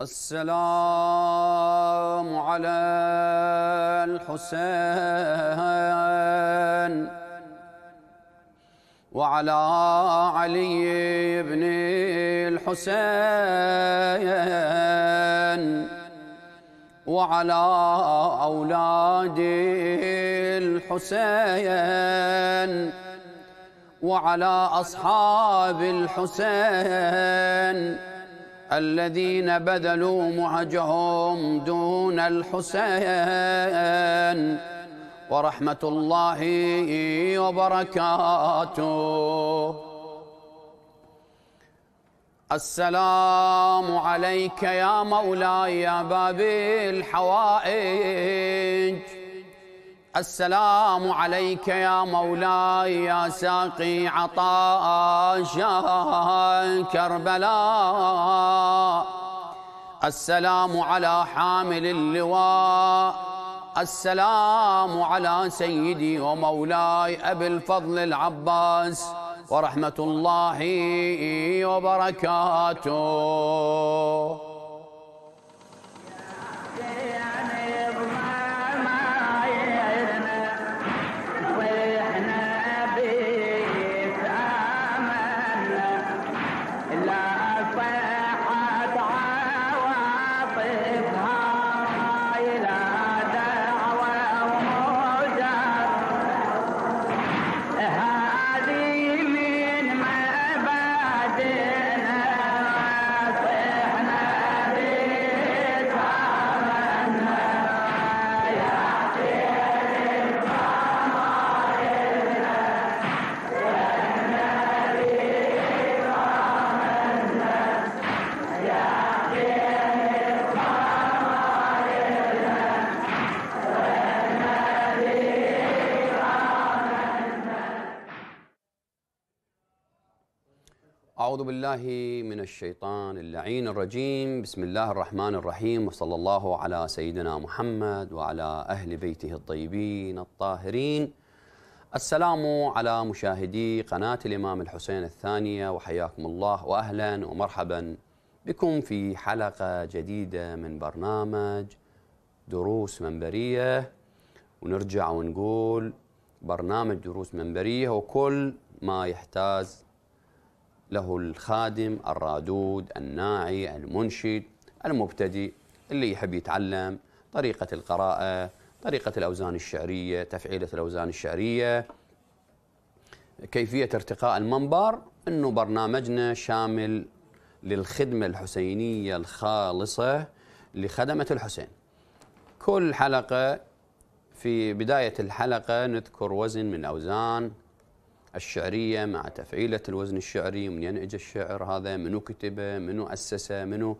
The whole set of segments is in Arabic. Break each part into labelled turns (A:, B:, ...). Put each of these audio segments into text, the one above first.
A: السلام على الحسين وعلى علي بن الحسين وعلى أولاد الحسين وعلى أصحاب الحسين الذين بذلوا معجهم دون الحسين ورحمة الله وبركاته السلام عليك يا مولاي يا باب الحوائج السلام عليك يا مولاي يا ساقي عطاء شاه كربلاء السلام على حامل اللواء السلام على سيدي ومولاي أبي الفضل العباس ورحمة الله وبركاته بالله من الشيطان اللعين الرجيم بسم الله الرحمن الرحيم وصلى الله على سيدنا محمد وعلى أهل بيته الطيبين الطاهرين السلام على مشاهدي قناة الإمام الحسين الثانية وحياكم الله وأهلا ومرحبا بكم في حلقة جديدة من برنامج دروس منبرية ونرجع ونقول برنامج دروس منبرية وكل ما يحتاج له الخادم الرادود الناعي المنشد المبتدئ اللي يحب يتعلم طريقة القراءة طريقة الأوزان الشعرية تفعيلة الأوزان الشعرية كيفية ارتقاء المنبر أنه برنامجنا شامل للخدمة الحسينية الخالصة لخدمة الحسين كل حلقة في بداية الحلقة نذكر وزن من أوزان الشعرية مع تفعيلة الوزن الشعري من ينعج الشعر هذا منو كتبه منو أسسه منو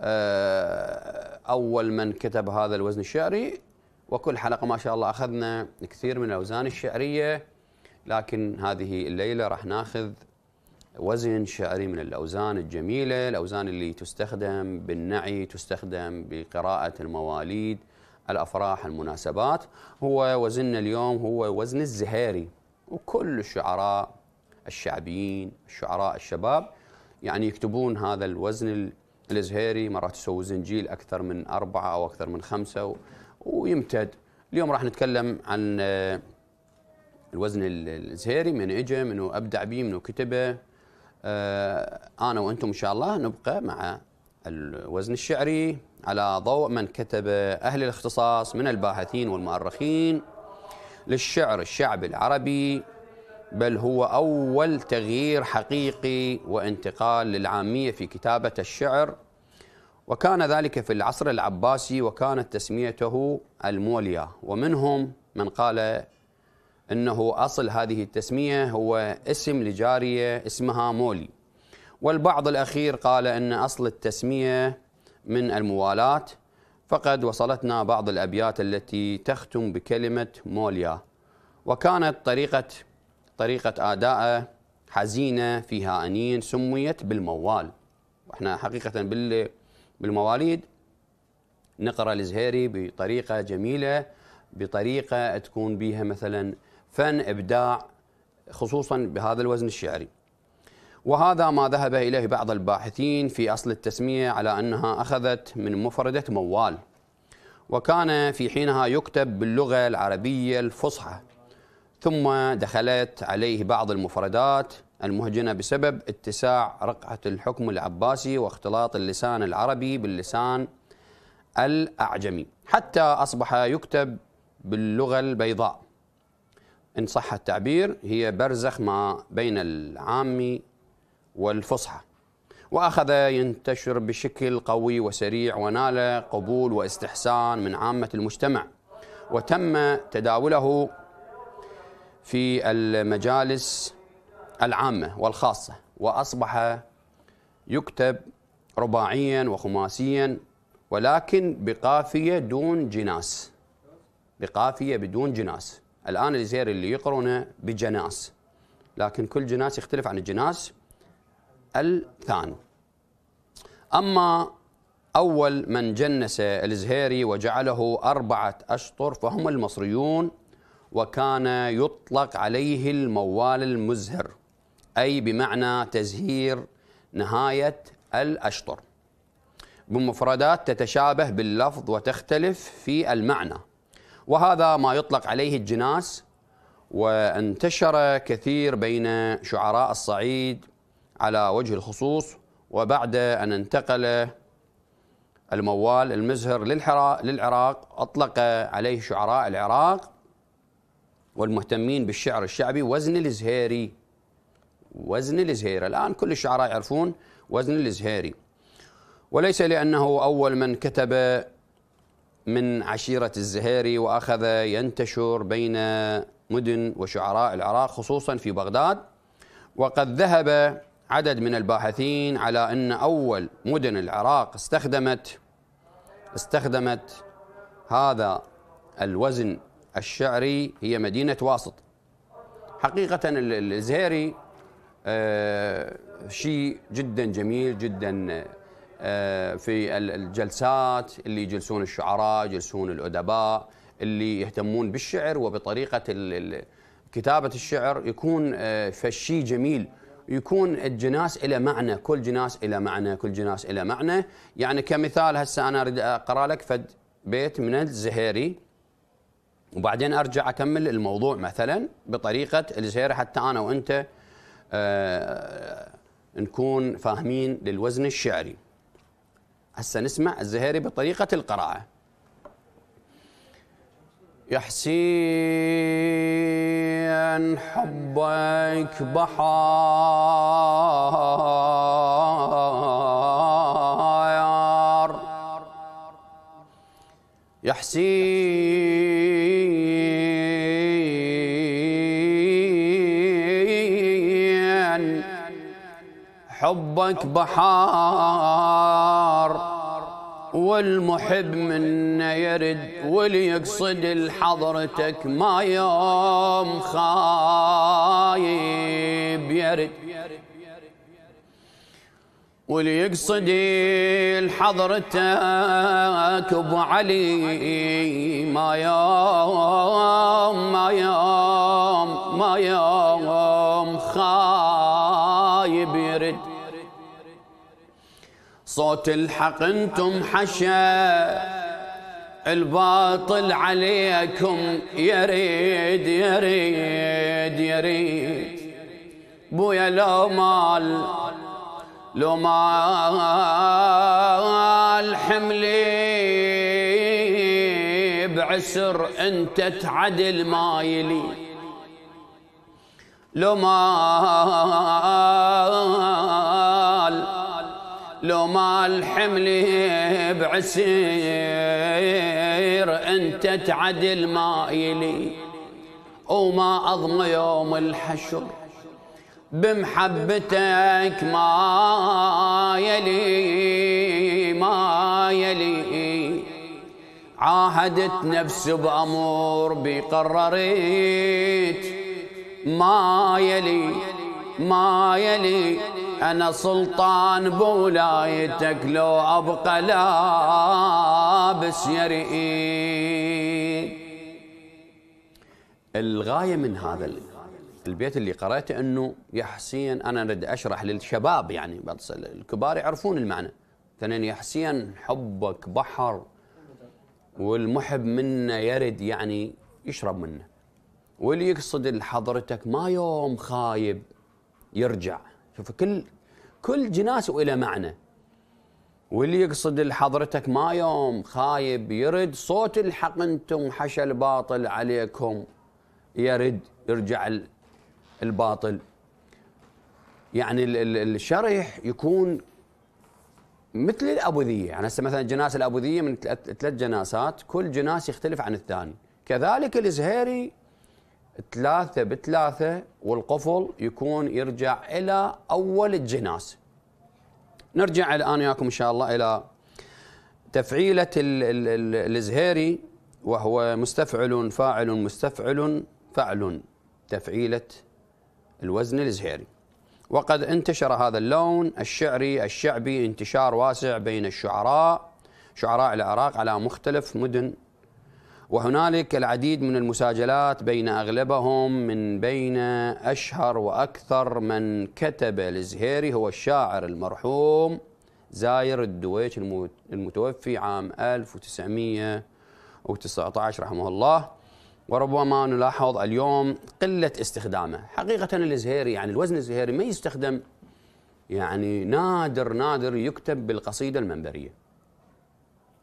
A: آه، أول من كتب هذا الوزن الشعري وكل حلقة ما شاء الله أخذنا كثير من الأوزان الشعرية لكن هذه الليلة راح ناخذ وزن شعري من الأوزان الجميلة الأوزان اللي تستخدم بالنعي تستخدم بقراءة المواليد الأفراح المناسبات هو وزننا اليوم هو وزن الزهيري وكل الشعراء الشعبيين الشعراء الشباب يعني يكتبون هذا الوزن الزهيري مرات يسوي زنجيل أكثر من أربعة أو أكثر من خمسة ويمتد اليوم راح نتكلم عن آه، الوزن الزهيري من اجى منو ابدع به منو كتبه آه، انا وانتم ان شاء الله نبقى مع الوزن الشعري على ضوء من كتب اهل الاختصاص من الباحثين والمؤرخين للشعر الشعبي العربي بل هو أول تغيير حقيقي وانتقال للعامية في كتابة الشعر وكان ذلك في العصر العباسي وكانت تسميته الموليا ومنهم من قال انه اصل هذه التسميه هو اسم لجاريه اسمها مولي والبعض الاخير قال ان اصل التسميه من الموالاه فقد وصلتنا بعض الأبيات التي تختم بكلمة موليا وكانت طريقة طريقة اداء حزينة فيها أنين سميت بالموال واحنا حقيقة بالمواليد نقرأ الزهيري بطريقة جميلة بطريقة تكون بيها مثلا فن إبداع خصوصا بهذا الوزن الشعري وهذا ما ذهب إليه بعض الباحثين في أصل التسمية على أنها أخذت من مفردة موال وكان في حينها يكتب باللغة العربية الفصحى ثم دخلت عليه بعض المفردات المهجنة بسبب اتساع رقعة الحكم العباسي واختلاط اللسان العربي باللسان الأعجمي حتى أصبح يكتب باللغة البيضاء إن صح التعبير هي برزخ ما بين العامي والفصحى وأخذ ينتشر بشكل قوي وسريع ونال قبول واستحسان من عامة المجتمع وتم تداوله في المجالس العامة والخاصة وأصبح يكتب رباعيا وخماسيا ولكن بقافية دون جناس بقافية بدون جناس الآن الزير اللي يقرونه بجناس لكن كل جناس يختلف عن الجناس الثاني أما أول من جنس الزهيري وجعله أربعة أشطر فهم المصريون وكان يطلق عليه الموال المزهر أي بمعنى تزهير نهاية الأشطر بمفردات تتشابه باللفظ وتختلف في المعنى وهذا ما يطلق عليه الجناس وانتشر كثير بين شعراء الصعيد على وجه الخصوص وبعد أن انتقل الموال المزهر للعراق أطلق عليه شعراء العراق والمهتمين بالشعر الشعبي وزن الزهيري وزن الزهيري الآن كل الشعراء يعرفون وزن الزهيري وليس لأنه أول من كتب من عشيرة الزهيري وأخذ ينتشر بين مدن وشعراء العراق خصوصا في بغداد وقد ذهب عدد من الباحثين على أن أول مدن العراق استخدمت استخدمت هذا الوزن الشعري هي مدينة واسط حقيقة الزهيري آه، شيء جدا جميل جدا آه، في الجلسات اللي يجلسون الشعراء يجلسون الأدباء اللي يهتمون بالشعر وبطريقة كتابة الشعر يكون آه، فشي جميل يكون الجناس له معنى كل جناس له معنى كل جناس له معنى يعني كمثال هسه أنا أريد أقرأ لك فد بيت من الزهيري وبعدين أرجع أكمل الموضوع مثلا بطريقة الزهيري حتى أنا وأنت آه نكون فاهمين للوزن الشعري هسه نسمع الزهيري بطريقة القراءة يا حسين حبك بحار يا حسين حبك بحار والمحب منا يرد وليقصد لحضرتك ما يوم خايب يرد وليقصد يقصد لحضرتك ابو علي ما يوم ما يوم ما يوم صوت الحق انتم حشا الباطل عليكم يريد يريد يريد بويا لو مال لو مال حملي بعسر انت تعدل ما يلي لو مال لو ما الحمل بعسير انت تعدل ما يلي وما اضم يوم الحشر بمحبتك ما يلي ما يلي عاهدت نفس بأمور بقررت ما يلي ما يلي أنا سلطان بولايتك لو أبقى لابس يرئي الغاية من هذا البيت اللي قرأته أنه يا حسين أنا أريد أشرح للشباب يعني الكبار يعرفون المعنى ثانيا يا حسين حبك بحر والمحب منا يرد يعني يشرب منه واللي يقصد لحضرتك ما يوم خايب يرجع شوف كل كل جناس وله معنى واللي يقصد لحضرتك ما يوم خايب يرد صوت الحق انتم حشى الباطل عليكم يرد يرجع الباطل يعني الشرح يكون مثل الابوذيه يعني هسه مثلا جناس الابوذيه من ثلاث جناسات كل جناس يختلف عن الثاني كذلك الزهيري ثلاثة بثلاثة والقفل يكون يرجع إلى أول الجناس نرجع الآن ياكم إن شاء الله إلى تفعيلة الزهيري وهو مستفعل فاعل مستفعل فعل تفعيلة الوزن الزهيري وقد انتشر هذا اللون الشعري الشعبي انتشار واسع بين الشعراء شعراء العراق على مختلف مدن وهنالك العديد من المساجلات بين أغلبهم من بين أشهر وأكثر من كتب للزهيري هو الشاعر المرحوم زاير الدويش المتوفي عام 1919 رحمه الله وربما نلاحظ اليوم قلة استخدامه حقيقة الزهيري يعني الوزن الزهيري ما يستخدم يعني نادر نادر يكتب بالقصيدة المنبرية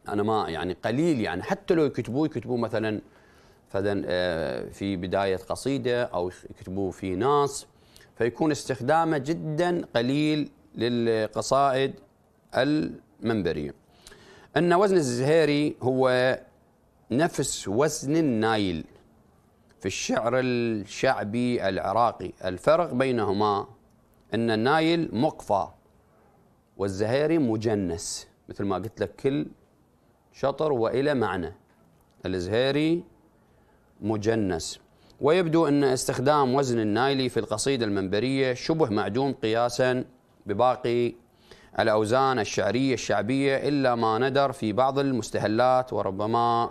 A: انا ما يعني قليل يعني حتى لو يكتبوه يكتبوه مثلا فدن آه، في بدايه قصيده او يكتبوه في ناس فيكون استخدامه جدا قليل للقصائد المنبريه. ان وزن الزهيري هو نفس وزن النايل في الشعر الشعبي العراقي، الفرق بينهما ان النايل مقفى والزهيري مجنس مثل ما قلت لك كل شطر والى معنى الازهاري مجنس ويبدو ان استخدام وزن النايلي في القصيده المنبريه شبه معدوم قياسا بباقي الاوزان الشعريه الشعبيه الا ما ندر في بعض المستهلات وربما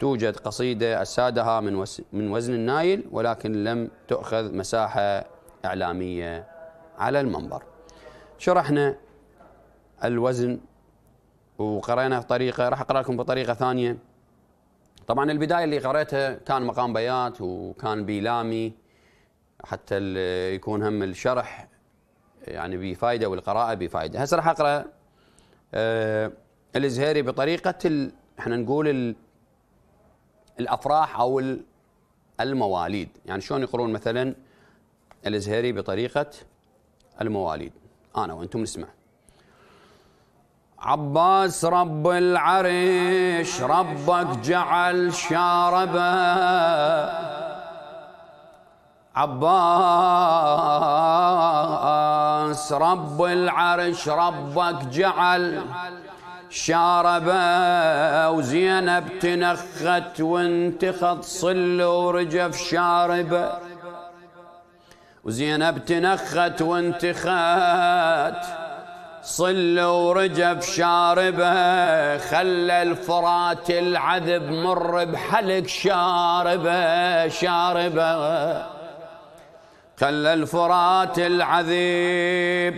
A: توجد قصيده اسادها من من وزن النايل ولكن لم تؤخذ مساحه اعلاميه على المنبر شرحنا الوزن وقرينا بطريقه راح اقرا لكم بطريقه ثانيه طبعا البدايه اللي قريتها كان مقام بيات وكان بيلامي حتى يكون هم الشرح يعني بفائده والقراءه بفائده هسه راح اقرا آه الزهيري بطريقه احنا نقول الافراح او المواليد يعني شلون يقرون مثلا الزهيري بطريقه المواليد انا وانتم نسمع عباس رب العرش ربك جعل شاربا عباس رب العرش ربك جعل شاربا وزينب تنخت وانتخت صل ورجف شاربا وزينب تنخت وانتخت صل ورجب شاربه خلى الفرات العذب مر بحلق شاربه شاربه خلى الفرات العذيب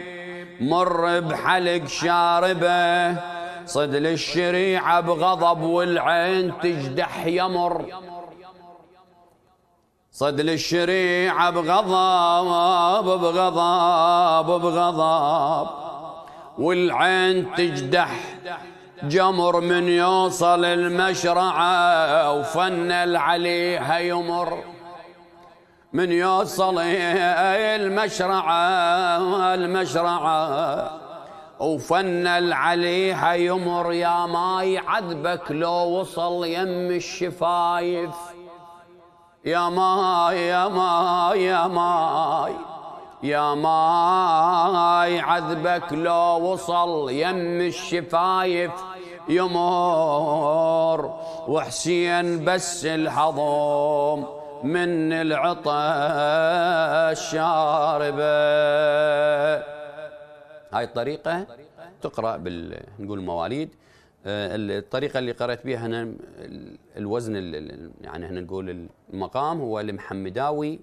A: مر بحلق شاربه صد للشريعة بغضب والعين تجدح يمر صد للشريعة بغضب بغضب بغضب, بغضب والعين تجدح جمر من يوصل المشرعة وفن العلي يمر من يوصل المشرعة المشرعة وفن العلي يمر يا ماي عذبك لو وصل يم الشفايف يا ماي يا ماي يا ماي يا ماي عذبك لو وصل يم الشفايف يمر وحسين بس الحضوم من العطش شاربه هاي الطريقة تقرأ بال نقول مواليد آه، الطريقة اللي قرأت بها هنا الوزن يعني هنا نقول المقام هو المحمداوي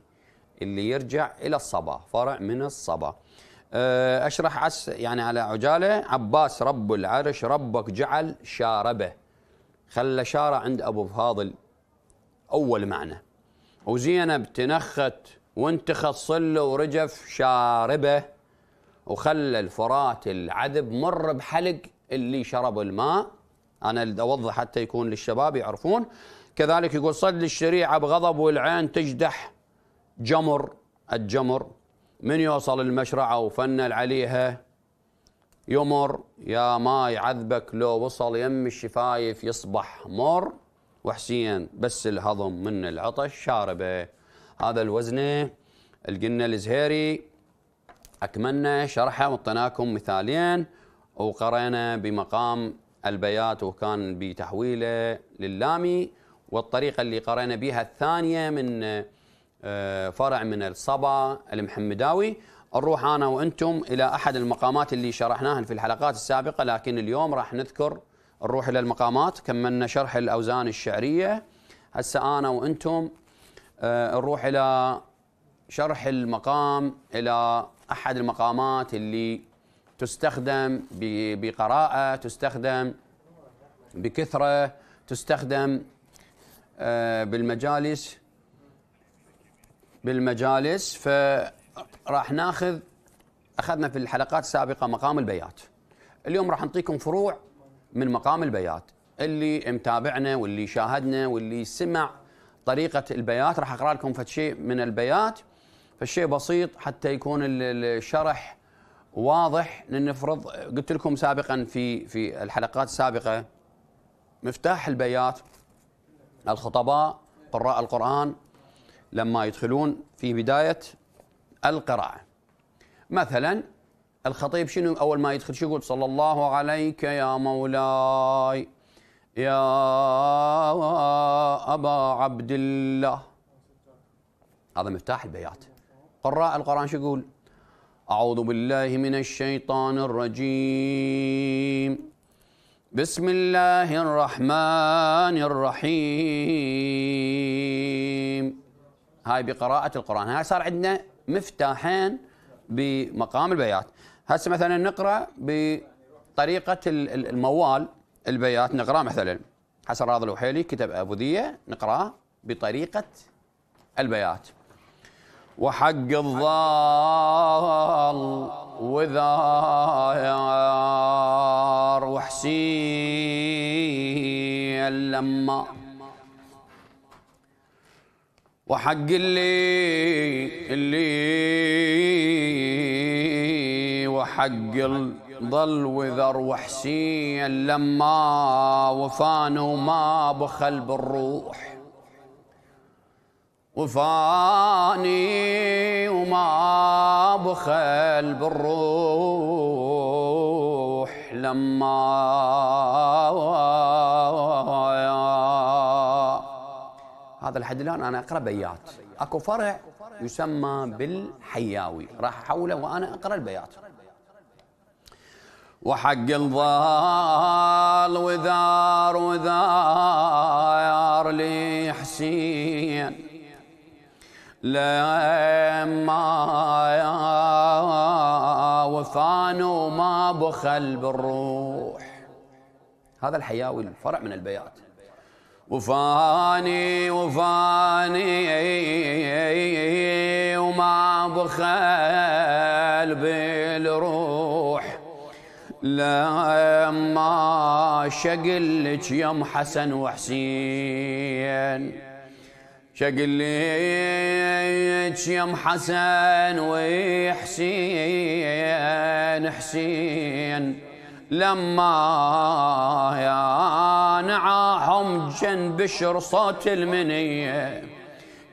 A: اللي يرجع إلى الصبا فرع من الصبا آه، أشرح عس يعني على عجالة عباس رب العرش ربك جعل شاربه خلى شارة عند أبو فاضل أول معنى وزينب تنخت وانتخت صلة ورجف شاربه وخلى الفرات العذب مر بحلق اللي شرب الماء أنا اللي أوضح حتى يكون للشباب يعرفون كذلك يقول صد الشريعة بغضب والعين تجدح جمر الجمر من يوصل المشرعة وفنل عليها يمر يا ماي عذبك لو وصل يم الشفايف يصبح مر وحسين بس الهضم من العطش شاربه هذا الوزن القنا الزهيري أكملنا شرحه وطناكم مثالين وقرينا بمقام البيات وكان بتحويله للامي والطريقة اللي قرينا بها الثانية من آه، فرع من الصبا المحمداوي نروح انا وانتم الى احد المقامات اللي شرحناها في الحلقات السابقه لكن اليوم راح نذكر نروح الى المقامات كملنا شرح الاوزان الشعريه هسه انا وانتم آه، نروح الى شرح المقام الى احد المقامات اللي تستخدم بقراءه تستخدم بكثره تستخدم آه، بالمجالس بالمجالس فراح ناخذ اخذنا في الحلقات السابقه مقام البيات اليوم راح نعطيكم فروع من مقام البيات اللي متابعنا واللي شاهدنا واللي سمع طريقه البيات راح اقرا لكم شيء من البيات فشيء بسيط حتى يكون الشرح واضح لنفرض قلت لكم سابقا في في الحلقات السابقه مفتاح البيات الخطباء قراء القرآن لما يدخلون في بداية القراءة مثلا الخطيب شنو أول ما يدخل شو يقول صلى الله عليك يا مولاي يا أبا عبد الله هذا مفتاح البيات قراء القرآن شو يقول أعوذ بالله من الشيطان الرجيم بسم الله الرحمن الرحيم هاي بقراءة القرآن هاي صار عندنا مفتاحين بمقام البيات هسه مثلا نقرأ بطريقة الموال البيات نقرأ مثلا حسن راضي الوحيلي كتب أبو ذية نقرأه بطريقة البيات وحق الضال وذار وحسين لما وحق اللي اللي وحق ضل وذر وحسين لما وفانا وما بخل بالروح وفاني وما بخل بالروح لما هذا لحد الان انا اقرا بيات اكو فرع يسمى بالحياوي راح احوله وانا اقرا البيات وحق الضال وذار وذار لي حسين لما وفان وما بخل بالروح هذا الحياوي الفرع من البيات وفاني وفاني وما بخل بالروح لما شقلك يم حسن وحسين شقلك يم حسن وحسين حسين لما يا نعاهم جن بشر صوت المنية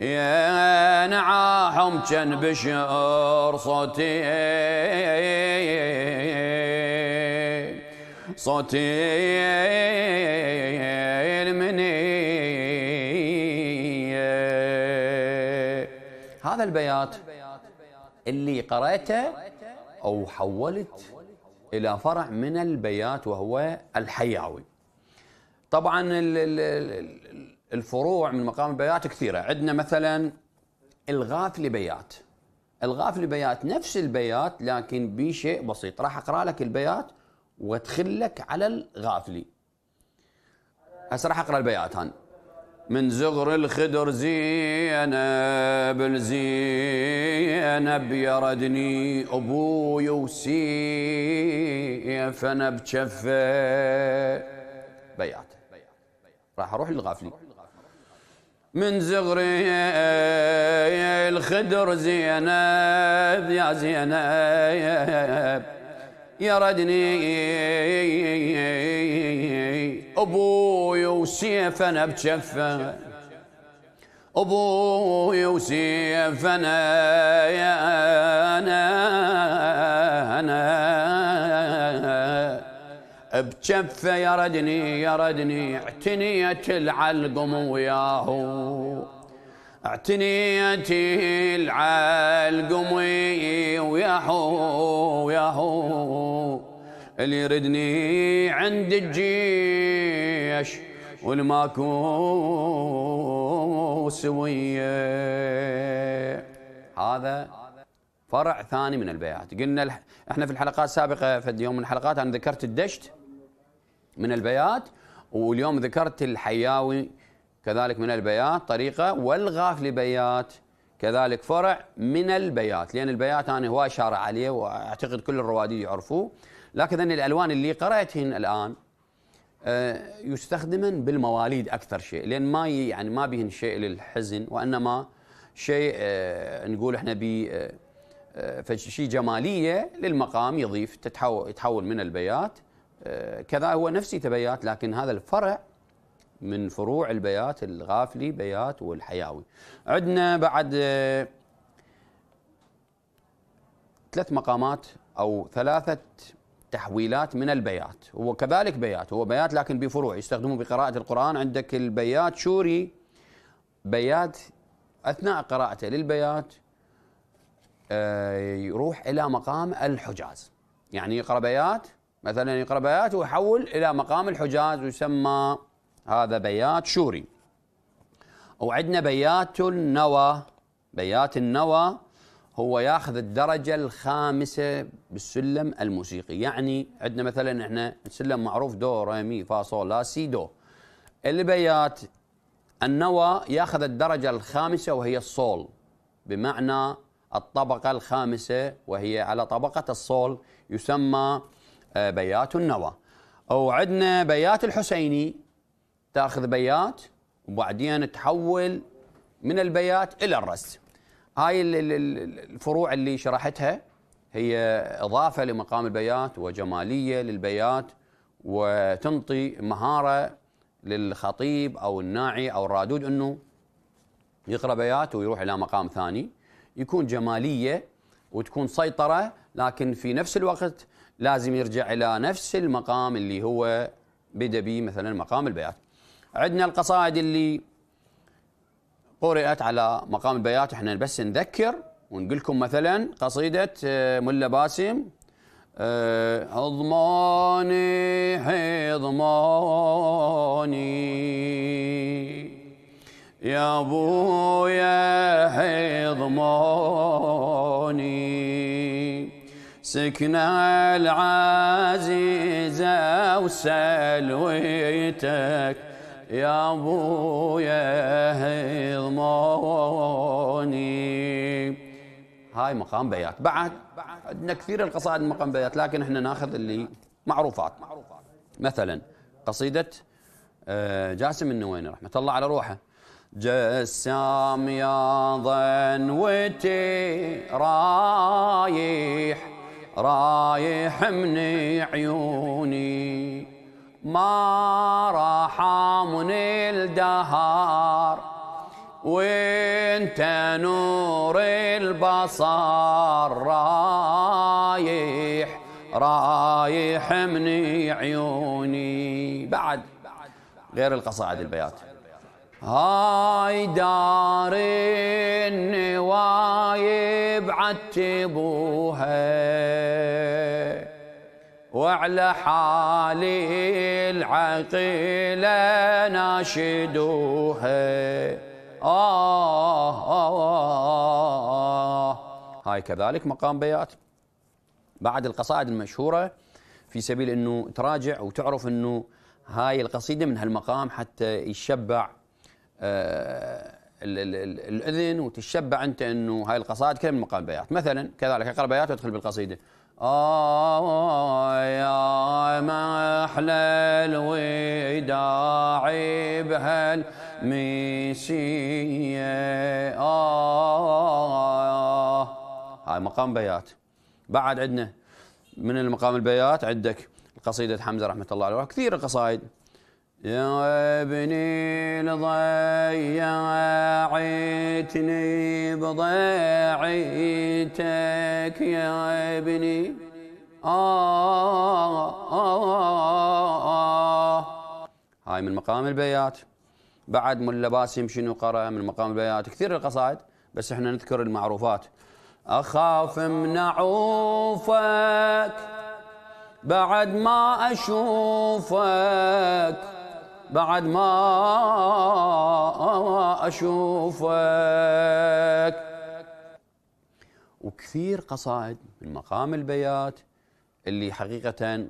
A: يا نعاهم جن بشر صوتي صوتي المنية هذا البيات اللي قرأته أو حولت إلى فرع من البيات وهو الحياوي طبعا الفروع من مقام البيات كثيرة عندنا مثلا الغافل بيات الغافل بيات نفس البيات لكن بشيء بسيط راح أقرأ لك البيات وتخلك على الغافلي هسه راح أقرأ البيات هان من زغر الخدر زينب زينب يردني أبوي وسيم فانا بشفه بيعت راح اروح للغافلي من زغري الخدر زينب يا زينب يا ردني ابوي وسيف انا بشفه ابوي وسيف انا يا انا انا بجفه يردني يردني اعتنيت العلقم وياهو اعتنيت العلقم وياهو وياه اللي يردني عند الجيش والماكو سويه هذا فرع ثاني من البيعات قلنا احنا في الحلقات السابقه في يوم من الحلقات انا ذكرت الدشت من البيات واليوم ذكرت الحياوي كذلك من البيات طريقة والغافلي بيات كذلك فرع من البيات لأن البيات أنا هواي شارع عليه وأعتقد كل الروادي يعرفوه لكن الألوان اللي قرأتهن الآن آه، يستخدمن بالمواليد أكثر شيء لأن ما يعني ما بهن شيء للحزن وإنما شيء آه، نقول احنا ب آه، فشي جماليه للمقام يضيف تتحول من البيات آه، كذا هو نفس تبيات لكن هذا الفرع من فروع البيات الغافلي بيات والحياوي عندنا بعد آه، ثلاث مقامات أو ثلاثة تحويلات من البيات هو كذلك بيات هو بيات لكن بفروع يستخدمون بقراءة القرآن عندك البيات شوري بيات أثناء قراءته للبيات آه، يروح إلى مقام الحجاز يعني يقرأ بيات مثلا يقرأ يعني بيات ويحول إلى مقام الحجاز ويسمى هذا بيات شوري وعندنا بيات النوى بيات النوى هو ياخذ الدرجة الخامسة بالسلم الموسيقي يعني عندنا مثلا احنا السلم معروف دو ري مي فا صول لا سي دو البيات النوى ياخذ الدرجة الخامسة وهي الصول بمعنى الطبقة الخامسة وهي على طبقة الصول يسمى بيات النوى او عندنا بيات الحسيني تاخذ بيات وبعدين تحول من البيات الى الرس هاي الفروع اللي شرحتها هي اضافه لمقام البيات وجماليه للبيات وتنطي مهاره للخطيب او الناعي او الرادود انه يقرا بيات ويروح الى مقام ثاني يكون جماليه وتكون سيطره لكن في نفس الوقت لازم يرجع إلى نفس المقام اللي هو بدأ به مثلا مقام البيات عندنا القصائد اللي قرأت على مقام البيات احنا بس نذكر ونقول لكم مثلا قصيدة آه، ملا باسم حضماني آه، حضماني يا ابويا حضماني سكنا العزيزة وسلويتك يا ابويا هضموني هاي مقام بيات بعد عندنا كثير القصائد مقام بيات لكن احنا ناخذ اللي معروفات مثلا قصيدة آه، جاسم النويني رحمة الله على روحه جسام يا ظنوتي رايح رايح من عيوني ما راح من الدهار وانت نور البصر رايح رايح من عيوني بعد غير القصائد البيات هاي دار النوايب عتبوها وعلى حالي العقيلة ناشدوها آه, آه, آه, آه هاي كذلك مقام بيات بعد القصائد المشهورة في سبيل أنه تراجع وتعرف أنه هاي القصيدة من هالمقام حتى يشبع آه، الاذن وتتشبع انت انه هاي القصائد كلها من مقام بيات مثلا كذلك اقرا بيات وادخل بالقصيده آه يا احلى الوداع المسية آه هاي مقام بيات بعد عندنا من المقام البيات عندك قصيدة حمزة رحمة الله عليه كثير القصائد يا ابني لضيعتني بضيعتك يا ابني آه, آه, آه, هاي من مقام البيات بعد ملا باسم شنو قرأ من مقام البيات كثير القصائد بس احنا نذكر المعروفات أخاف من عوفك بعد ما أشوفك بعد ما أشوفك وكثير قصائد من مقام البيات اللي حقيقة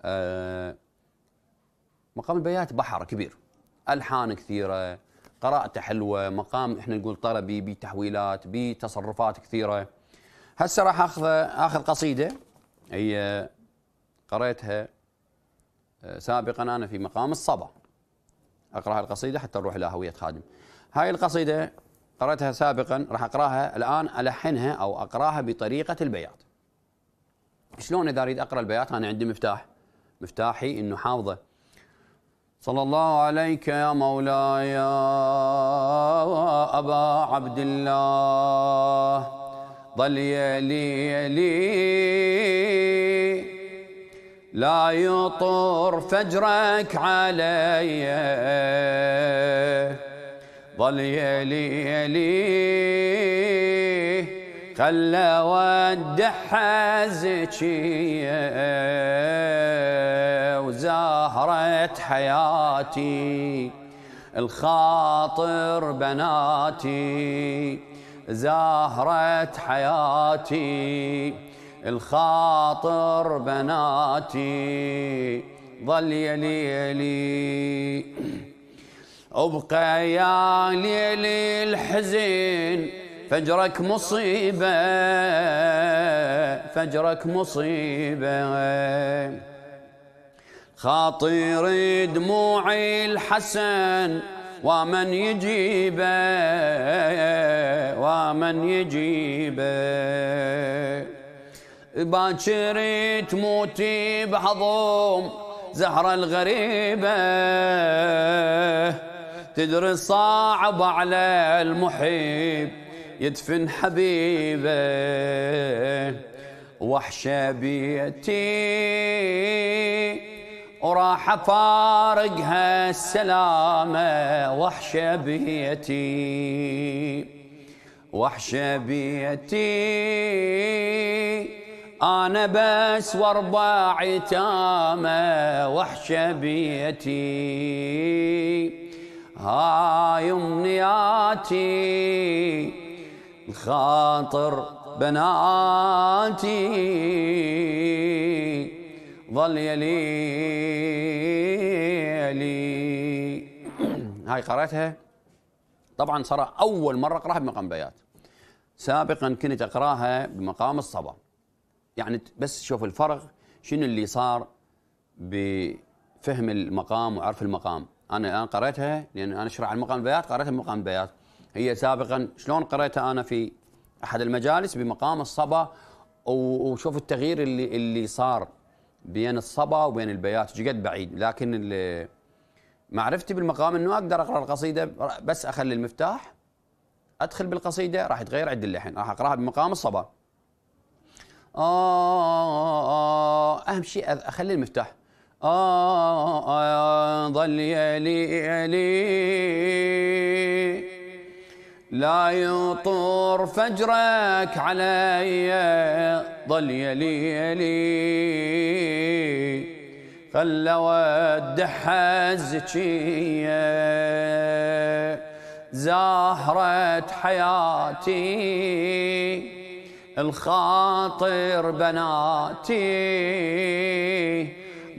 A: آه، مقام البيات بحر كبير ألحان كثيرة قراءته حلوة مقام احنا نقول طربي بتحويلات بتصرفات كثيرة هسه راح اخذ اخذ قصيدة هي قريتها آه، سابقا انا في مقام الصبا اقراها القصيده حتى نروح الى هويه خادم. هاي القصيده قرأتها سابقا راح اقراها الان الحنها او اقراها بطريقه البيات. شلون اذا اريد اقرا البيات انا عندي مفتاح مفتاحي انه حافظه. صلى الله عليك يا مولاي يا ابا عبد الله ضل يلي يلي لا يطر فجرك علي ظل يلي يلي خلى ودح زكية وزهرة حياتي الخاطر بناتي زهرة حياتي الخاطر بناتي ظل يلي ابقى يا ليلي الحزين فجرك مصيبة فجرك مصيبة خاطر دموعي الحسن ومن يجيبه ومن يجيبه باكر تموتي بحضوم زهرة الغريبة تدري صعب على المحيب يدفن حبيبه وحشة بيتي وراح افارقها السلامة وحشة بيتي وحشة بيتي أنا بس وأربع عتامة وحشة بيتي هاي أمنياتي الخاطر بناتي ظل يلي يلي هاي قرأتها طبعا صار أول مرة أقرأها بمقام بيات سابقا كنت أقرأها بمقام الصبا يعني بس شوف الفرق شنو اللي صار بفهم المقام وعرف المقام انا الان قريتها لان انا اشرح عن مقام البيات قريتها مقام البيات هي سابقا شلون قريتها انا في احد المجالس بمقام الصبا وشوف التغيير اللي اللي صار بين الصبا وبين البيات قد بعيد لكن معرفتي بالمقام انه اقدر اقرا القصيده بس اخلي المفتاح ادخل بالقصيده راح يتغير عند اللحن راح اقراها بمقام الصبا آه أهم شيء أخلي المفتاح آه ظل يلي يلي لا يطور فجرك علي ظل يلي يلي خلى ودح الزكية زهرة حياتي الخاطر بناتي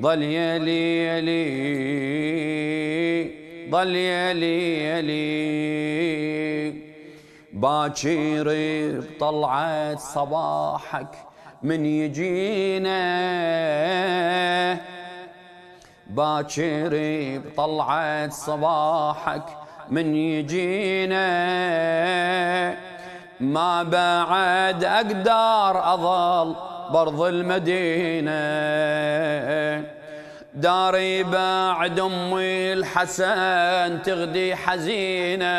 A: ضل يلي يلي ضل يلي يلي باكر بطلعت صباحك من يجينا باكر بطلعت صباحك من يجينا ما بعد أقدر أظل برض المدينة داري بعد أمي الحسن تغدي حزينة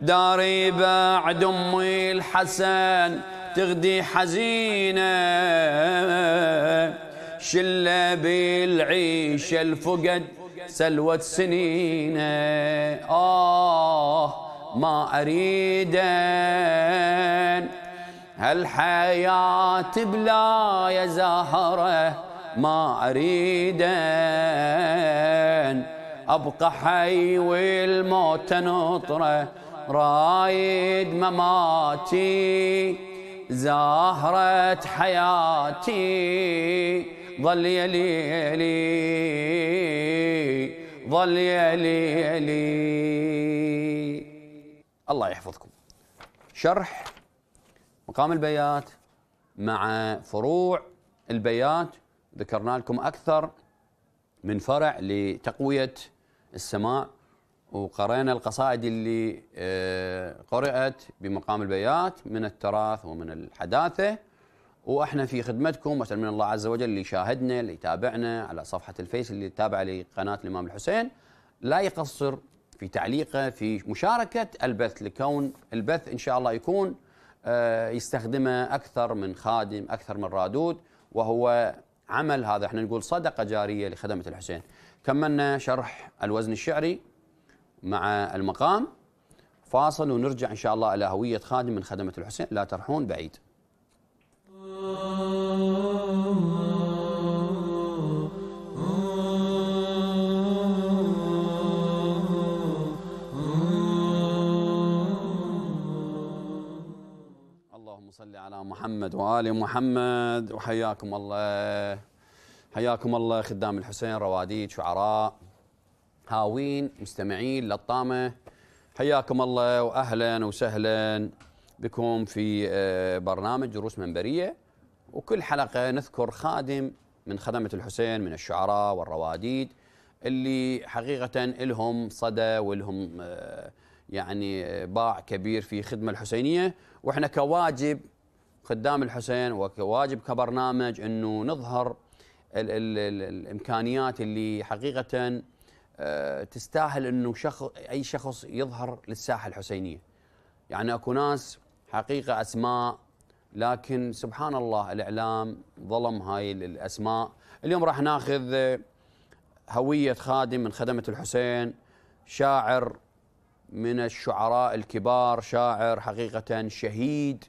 A: داري بعد أمي الحسن تغدي حزينة شلة بالعيش الفقد سلوة سنينة آه ما أريدن هالحياة بلا يا زهرة ما أريدن أبقى حي والموت نطرة رايد مماتي زهرة حياتي ظل يلي يلي ظل يلي يلي الله يحفظكم شرح مقام البيات مع فروع البيات ذكرنا لكم أكثر من فرع لتقوية السماء وقرأنا القصائد اللي آه، قرأت بمقام البيات من التراث ومن الحداثة واحنا في خدمتكم مثل من الله عز وجل اللي شاهدنا اللي تابعنا على صفحة الفيس اللي تابع لقناة الإمام الحسين لا يقصر في تعليقه في مشاركة البث لكون البث إن شاء الله يكون آه، يستخدمه أكثر من خادم أكثر من رادود وهو عمل هذا احنا نقول صدقة جارية لخدمة الحسين كملنا شرح الوزن الشعري مع المقام فاصل ونرجع إن شاء الله إلى هوية خادم من خدمة الحسين لا ترحون بعيد محمد وآل محمد وحياكم الله حياكم الله خدام الحسين رواديد شعراء هاوين مستمعين للطامة حياكم الله وأهلا وسهلا بكم في آه، برنامج دروس منبرية وكل حلقة نذكر خادم من خدمة الحسين من الشعراء والرواديد اللي حقيقة لهم صدى ولهم آه، يعني آه، باع كبير في خدمة الحسينية وإحنا كواجب خدام الحسين وواجب كبرنامج انه نظهر الـ ال ال الامكانيات اللي حقيقه آه، تستاهل انه شخص اي شخص يظهر للساحه الحسينيه. يعني اكو ناس حقيقه اسماء لكن سبحان الله الاعلام ظلم هاي الاسماء، اليوم راح ناخذ آه، هويه خادم من خدمه الحسين، شاعر من الشعراء الكبار، شاعر حقيقه شهيد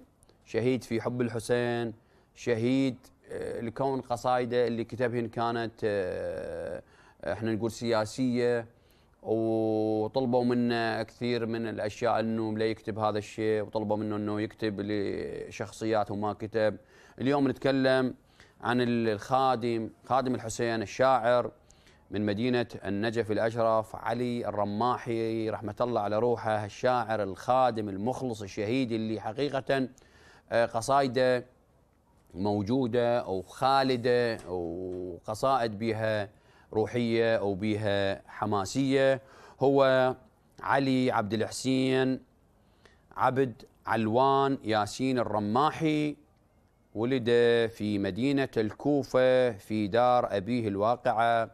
A: شهيد في حب الحسين شهيد آه، لكون قصائده اللي كتبهن كانت آه، آه، احنا نقول سياسيه وطلبوا منه كثير من الاشياء انه لا يكتب هذا الشيء وطلبوا منه انه يكتب لشخصيات وما كتب اليوم نتكلم عن الخادم خادم الحسين الشاعر من مدينة النجف الأشرف علي الرماحي رحمة الله على روحه الشاعر الخادم المخلص الشهيد اللي حقيقة آه، قصايده موجوده او خالده او قصائد بها روحيه او بها حماسيه هو علي عبد الحسين عبد علوان ياسين الرماحي ولد في مدينة الكوفة في دار أبيه الواقعة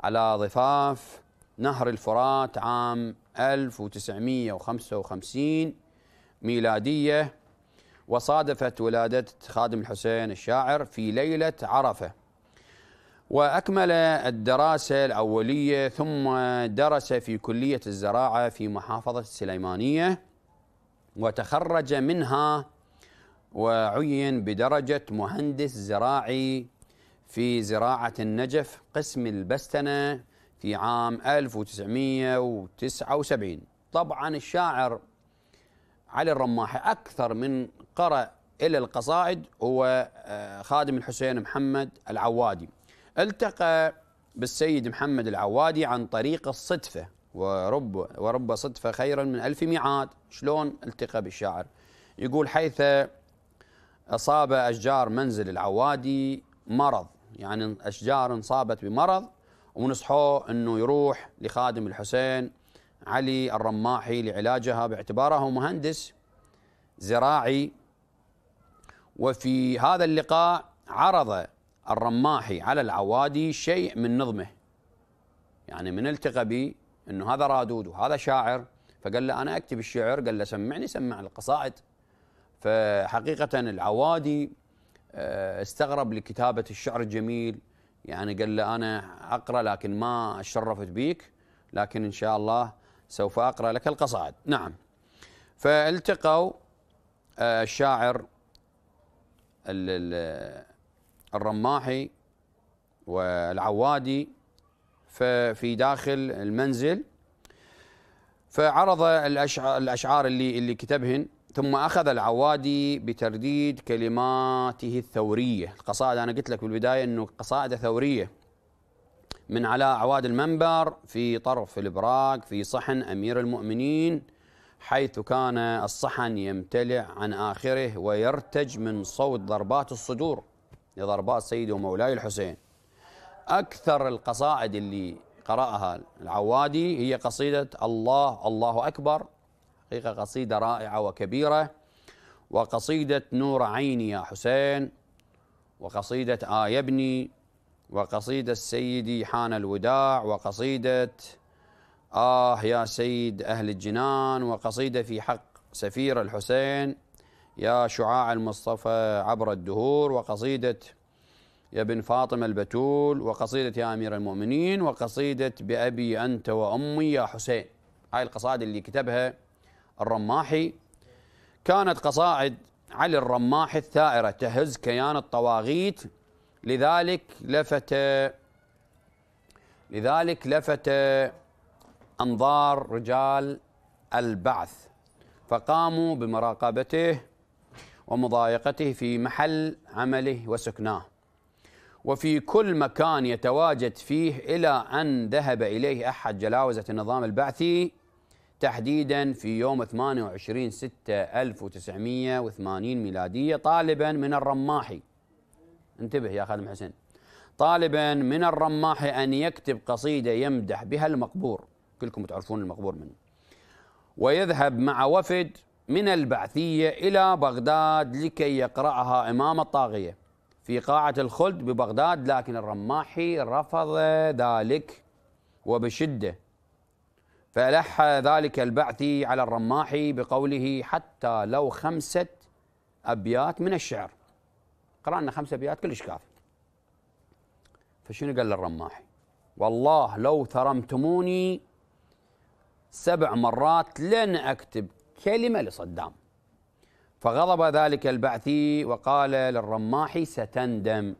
A: على ضفاف نهر الفرات عام 1955 ميلادية وصادفت ولادة خادم الحسين الشاعر في ليلة عرفة وأكمل الدراسة الأولية ثم درس في كلية الزراعة في محافظة السليمانية وتخرج منها وعين بدرجة مهندس زراعي في زراعة النجف قسم البستنة في عام 1979 طبعا الشاعر علي الرماحي أكثر من قرأ إلى القصائد هو آه، خادم الحسين محمد العوادي التقى بالسيد محمد العوادي عن طريق الصدفة ورب ورب صدفة خيرا من ألف ميعاد شلون التقى بالشاعر يقول حيث أصاب أشجار منزل العوادي مرض يعني أشجار انصابت بمرض ونصحوه أنه يروح لخادم الحسين علي الرماحي لعلاجها باعتباره مهندس زراعي وفي هذا اللقاء عرض الرماحي على العوادي شيء من نظمه يعني من التقى بي انه هذا رادود وهذا شاعر فقال له انا اكتب الشعر قال له سمعني سمع القصائد فحقيقه العوادي آه، استغرب لكتابه الشعر الجميل يعني قال له انا اقرا لكن ما شرفت بيك لكن ان شاء الله سوف اقرا لك القصائد نعم فالتقوا آه، الشاعر الرماحي والعوادي ففي داخل المنزل فعرض الاشعار اللي اللي كتبهن ثم اخذ العوادي بترديد كلماته الثوريه، القصائد انا قلت لك بالبدايه انه قصائده ثوريه من على عواد المنبر في طرف البراق في صحن امير المؤمنين حيث كان الصحن يمتلئ عن آخره ويرتج من صوت ضربات الصدور لضربات سيدي ومولاي الحسين أكثر القصائد اللي قرأها العوادي هي قصيدة الله الله أكبر حقيقة قصيدة رائعة وكبيرة وقصيدة نور عيني يا حسين وقصيدة اه يا ابني وقصيدة سيدي حان الوداع وقصيدة آه يا سيد أهل الجنان وقصيدة في حق سفير الحسين يا شعاع المصطفى عبر الدهور وقصيدة يا ابن فاطمة البتول وقصيدة يا أمير المؤمنين وقصيدة بأبي أنت وأمي يا حسين هاي القصائد اللي كتبها الرماحي كانت قصائد علي الرماحي الثائرة تهز كيان الطواغيت لذلك لفت لذلك لفت أنظار رجال البعث فقاموا بمراقبته ومضايقته في محل عمله وسكناه وفي كل مكان يتواجد فيه إلى أن ذهب إليه أحد جلاوزة النظام البعثي تحديدا في يوم 28 6 1980 ميلادية طالبا من الرماحي انتبه يا خادم حسين طالبا من الرماحي أن يكتب قصيدة يمدح بها المقبور كلكم تعرفون المقبور منه ويذهب مع وفد من البعثية إلى بغداد لكي يقرأها إمام الطاغية في قاعة الخلد ببغداد لكن الرماحي رفض ذلك وبشدة فلح ذلك البعثي على الرماحي بقوله حتى لو خمسة أبيات من الشعر قرأنا خمسة أبيات كلش كافي فشنو قال للرماحي والله لو ثرمتموني سبع مرات لن أكتب كلمة لصدام فغضب ذلك البعثي وقال للرماحي ستندم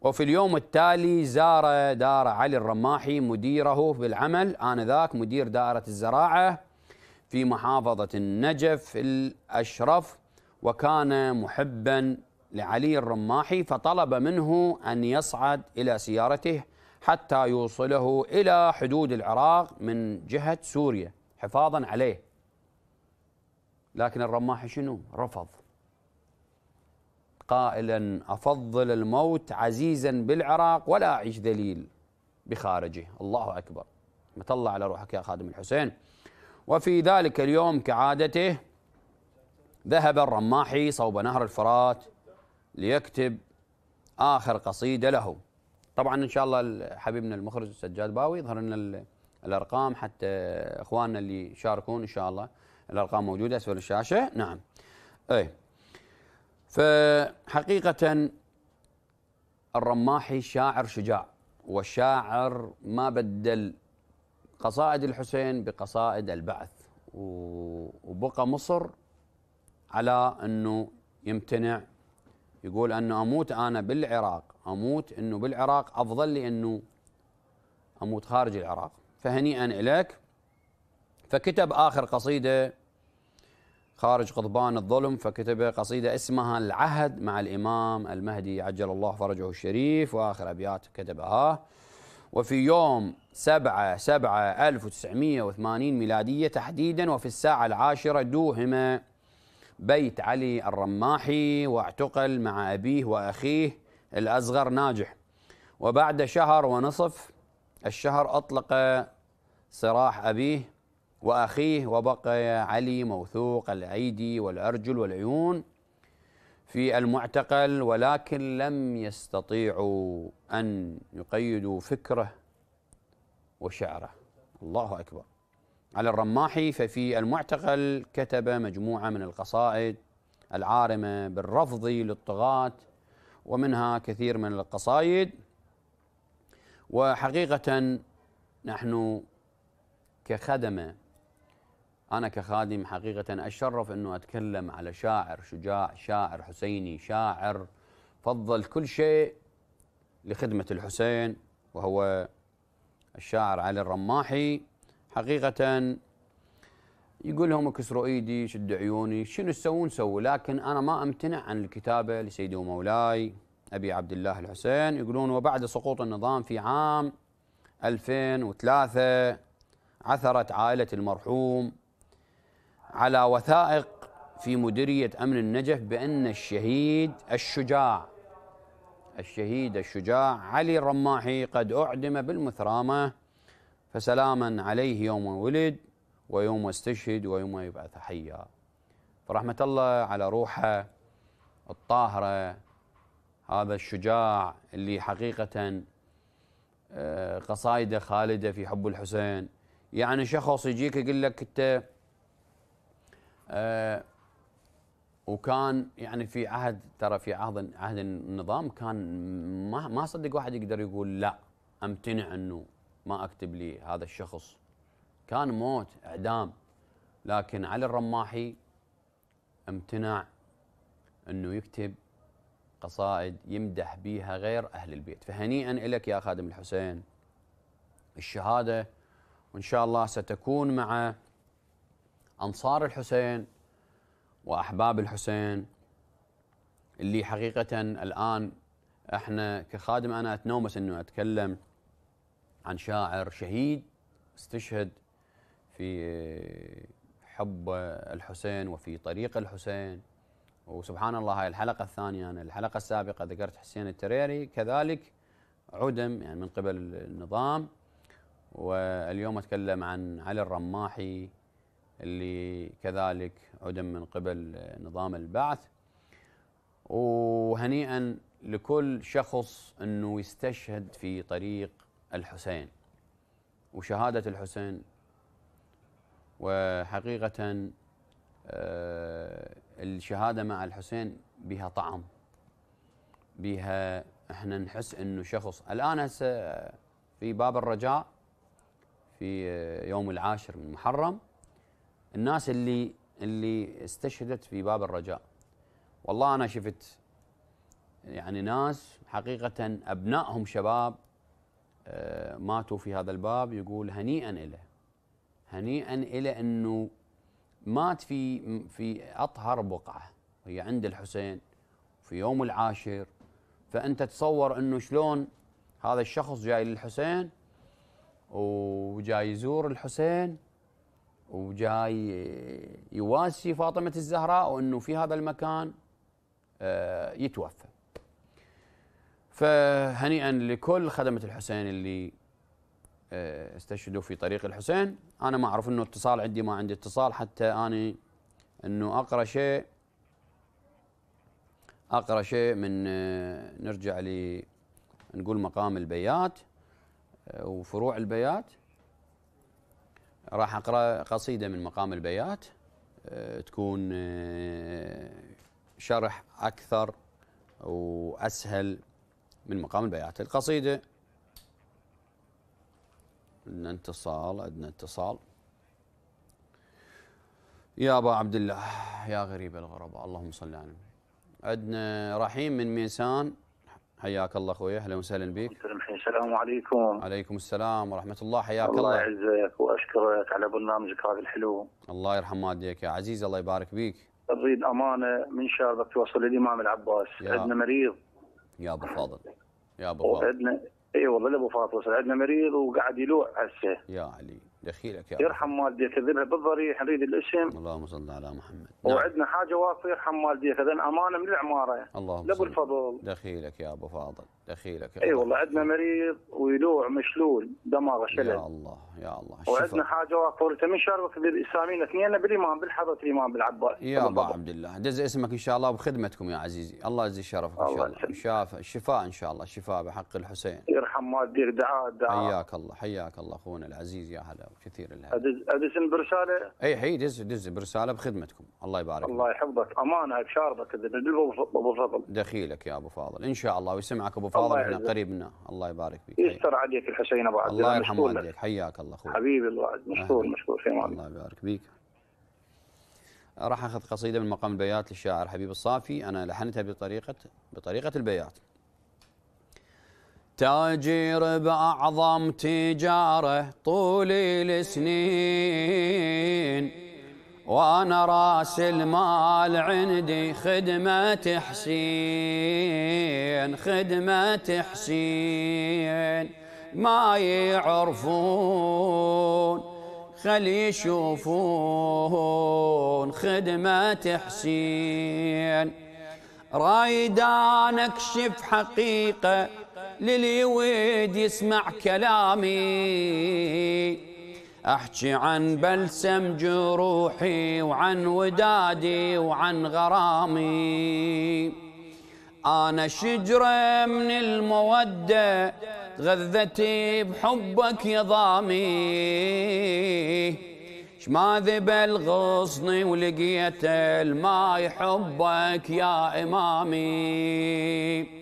A: وفي اليوم التالي زار دار علي الرماحي مديره بالعمل آنذاك مدير دائرة الزراعة في محافظة النجف الأشرف وكان محبا لعلي الرماحي فطلب منه أن يصعد إلى سيارته حتى يوصله إلى حدود العراق من جهة سوريا حفاظا عليه لكن الرماحي شنو رفض قائلا أفضل الموت عزيزا بالعراق ولا أعيش ذليل بخارجه الله أكبر مطلع على روحك يا خادم الحسين وفي ذلك اليوم كعادته ذهب الرماحي صوب نهر الفرات ليكتب آخر قصيدة له طبعا ان شاء الله حبيبنا المخرج السجاد باوي يظهر لنا الارقام حتى اخواننا اللي يشاركون ان شاء الله الارقام موجوده اسفل الشاشه نعم اي فحقيقه الرماحي شاعر شجاع وشاعر ما بدل قصائد الحسين بقصائد البعث وبقى مصر على انه يمتنع يقول انه اموت انا بالعراق اموت انه بالعراق افضل لي انه اموت خارج العراق فهنيئا لك فكتب اخر قصيده خارج قضبان الظلم فكتب قصيده اسمها العهد مع الامام المهدي عجل الله فرجه الشريف واخر ابيات كتبها وفي يوم 7 7 1980 ميلادية تحديدا وفي الساعة العاشرة دوهمه بيت علي الرماحي واعتقل مع أبيه وأخيه الأصغر ناجح وبعد شهر ونصف الشهر أطلق سراح أبيه وأخيه وبقي علي موثوق الأيدي والأرجل والعيون في المعتقل ولكن لم يستطيعوا أن يقيدوا فكره وشعره الله أكبر على الرماحي ففي المعتقل كتب مجموعة من القصائد العارمة بالرفض للطغاة ومنها كثير من القصائد وحقيقة نحن كخدمة أنا كخادم حقيقة أشرف أنه أتكلم على شاعر شجاع شاعر حسيني شاعر فضل كل شيء لخدمة الحسين وهو الشاعر علي الرماحي حقيقة يقول لهم اكسروا ايدي شدوا عيوني شنو تسوون سووا لكن انا ما امتنع عن الكتابه لسيدي ومولاي ابي عبد الله الحسين يقولون وبعد سقوط النظام في عام 2003 عثرت عائله المرحوم على وثائق في مديريه امن النجف بان الشهيد الشجاع الشهيد الشجاع علي الرماحي قد اعدم بالمثرامه فسلاما عليه يوم ولد ويوم استشهد ويوم يبعث حيا فرحمة الله على روحه الطاهرة هذا الشجاع اللي حقيقة آه، قصائده خالدة في حب الحسين يعني شخص يجيك يقول لك انت آه، وكان يعني في عهد ترى في عهد عهد النظام كان ما ما صدق واحد يقدر يقول لا امتنع انه ما اكتب لي هذا الشخص كان موت اعدام لكن علي الرماحي امتنع انه يكتب قصائد يمدح بيها غير اهل البيت فهنيئا لك يا خادم الحسين الشهاده وان شاء الله ستكون مع انصار الحسين واحباب الحسين اللي حقيقه الان احنا كخادم انا اتنومس انه اتكلم عن شاعر شهيد استشهد في حب الحسين وفي طريق الحسين وسبحان الله هاي الحلقة الثانية أنا الحلقة السابقة ذكرت حسين التريري كذلك عدم يعني من قبل النظام واليوم أتكلم عن علي الرماحي اللي كذلك عدم من قبل نظام البعث وهنيئا لكل شخص أنه يستشهد في طريق الحسين وشهادة الحسين وحقيقة آه، الشهادة مع الحسين بها طعم بها احنا نحس انه شخص الان هسه في باب الرجاء في يوم العاشر من محرم الناس اللي اللي استشهدت في باب الرجاء والله انا شفت يعني ناس حقيقة ابنائهم شباب آه، ماتوا في هذا الباب يقول هنيئا له هنيئا له انه مات في في اطهر بقعه هي عند الحسين في يوم العاشر فانت تصور انه شلون هذا الشخص جاي للحسين وجاي يزور الحسين وجاي يواسي فاطمه الزهراء وانه في هذا المكان آه، يتوفى فهنيئا لكل خدمة الحسين اللي آه، استشهدوا في طريق الحسين أنا ما أعرف أنه اتصال عندي ما عندي اتصال حتى أنا أنه أقرأ شيء أقرأ شيء من آه، نرجع ل نقول مقام البيات آه، وفروع البيات راح أقرأ قصيدة من مقام البيات تكون شرح أكثر وأسهل من مقام البيات القصيدة عندنا اتصال عندنا اتصال يا أبا عبد الله يا غريب الغرباء اللهم صل على النبي عندنا رحيم من ميسان حياك الله اخوي اهلا وسهلا بك السلام عليكم عليكم السلام ورحمه الله حياك الله الله يعزك واشكرك على برنامجك هذا الحلو الله يرحم والديك يا عزيز الله يبارك بيك اريد امانه من شاربك توصل للامام العباس عندنا مريض يا ابو فاضل يا ابو فاضل اي والله ابو فاضل عندنا إيه مريض وقاعد يلوع هسه يا علي دخيلك يا يرحم والديك ذبح بالضريح نريد الاسم اللهم صل على محمد نعم. وعندنا حاجه واصله يرحم والديك هذا امانه من العماره اللهم لابو الفضل دخيلك يا ابو فاضل دخيلك يا اي والله عندنا مريض ويلوع مشلول دماغه شلل يا الله يا الله وعندنا حاجه واصله من شرفك بالاسامين اثنين بالامام بالحضره الامام بالعباس يا ابو عبد الله جزء اسمك ان شاء الله بخدمتكم يا عزيزي الله يجزي شرفك ان شاء الله شاف شفاء ان شاء الله شفاء بحق الحسين يرحم والديك دعاء دعاء حياك الله حياك الله اخونا العزيز يا هلا كثير لها ادز ادز برساله اي حي دز دز برساله بخدمتكم الله يبارك الله يحفظك امانه بشاربك ابو فضل دخيلك يا ابو فاضل ان شاء الله ويسمعك ابو فاضل احنا قريب الله يبارك فيك يستر عليك الحسين ابو عبد الله يرحم والديك حياك الله اخوي حبيبي الله مشكور مشكور في مالك. الله يبارك فيك راح اخذ قصيده من مقام البيات للشاعر حبيب الصافي انا لحنتها بطريقه بطريقه البيات تاجر بأعظم تجارة طول السنين وأنا راس المال عندي خدمة حسين خدمة حسين ما يعرفون خلي يشوفون خدمة حسين رايدان اكشف حقيقة للي يود يسمع كلامي احكي عن بلسم جروحي وعن ودادي وعن غرامي انا شجره من الموده غذتي بحبك يا ضامي ما ذبل غصني ولقيت الماي حبك يا امامي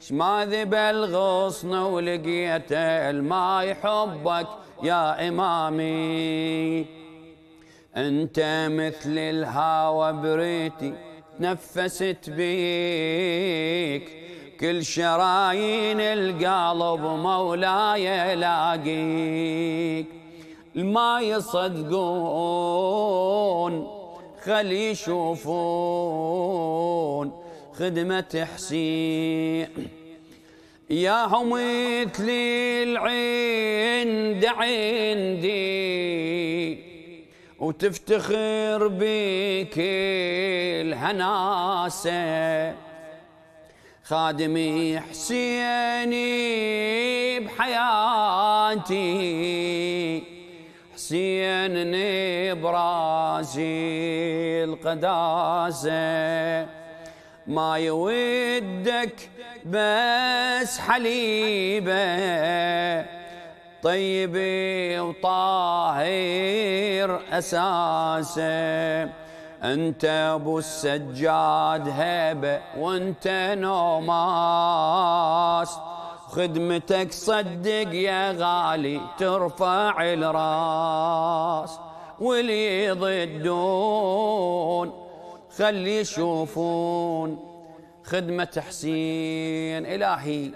A: شما ذب الغصن ولقيته الماي يحبك يا إمامي أنت مثل الهوى بريتي تنفست بيك كل شرايين القلب مولاي لاقيك الما يصدقون خلي يشوفون خدمة حسين يا حميت لي العين عندي وتفتخر بك الهناسة خادمي حسيني بحياتي حسين براسي القداسه ما يودك بس حليبه طيب وطاهر أساسه أنت أبو السجاد هبة وأنت نوماس خدمتك صدق يا غالي ترفع الراس واللي يضدون خلي يشوفون خدمة حسين إلهي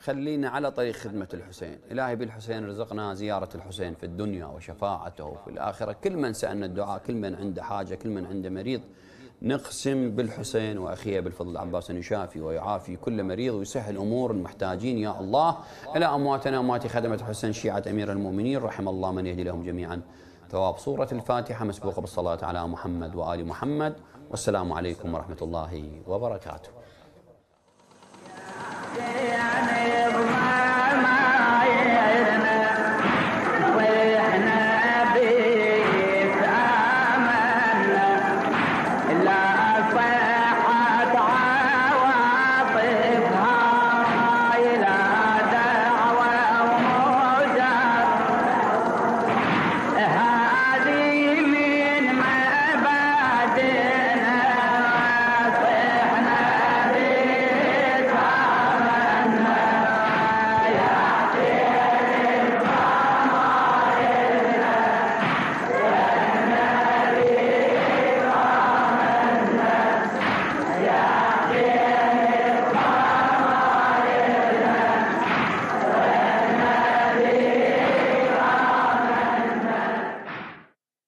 A: خلينا على طريق خدمة الحسين إلهي بالحسين رزقنا زيارة الحسين في الدنيا وشفاعته في الآخرة كل من سألنا الدعاء كل من عنده حاجة كل من عنده مريض نقسم بالحسين وأخيه بالفضل العباس أن يشافي ويعافي كل مريض ويسهل أمور المحتاجين يا الله إلى أمواتنا أموات خدمة حسين شيعة أمير المؤمنين رحم الله من يهدي لهم جميعا ثواب سورة الفاتحة مسبوقة بالصلاة على محمد وآل محمد والسلام عليكم ورحمة الله وبركاته